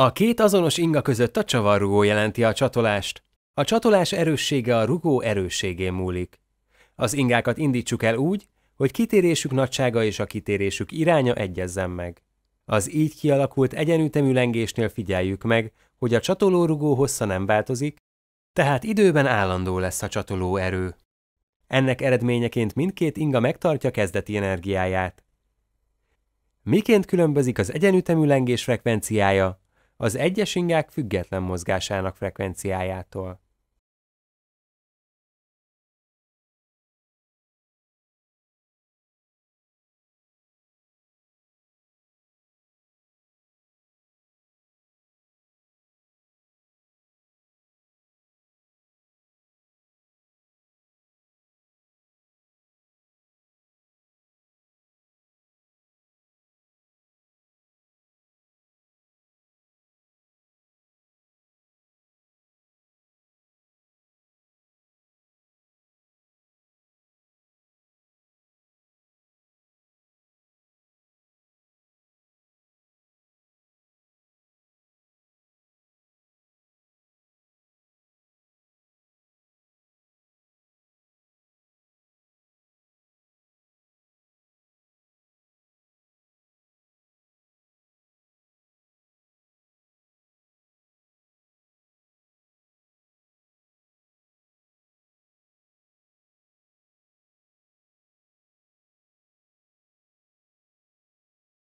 A két azonos inga között a csavarrugó jelenti a csatolást. A csatolás erőssége a rugó erősségén múlik. Az ingákat indítsuk el úgy, hogy kitérésük nagysága és a kitérésük iránya egyezzen meg. Az így kialakult egyenütemű lengésnél figyeljük meg, hogy a csatoló rugó hossza nem változik, tehát időben állandó lesz a csatoló erő. Ennek eredményeként mindkét inga megtartja kezdeti energiáját. Miként különbözik az egyenütemű lengés frekvenciája az egyes ingák független mozgásának frekvenciájától.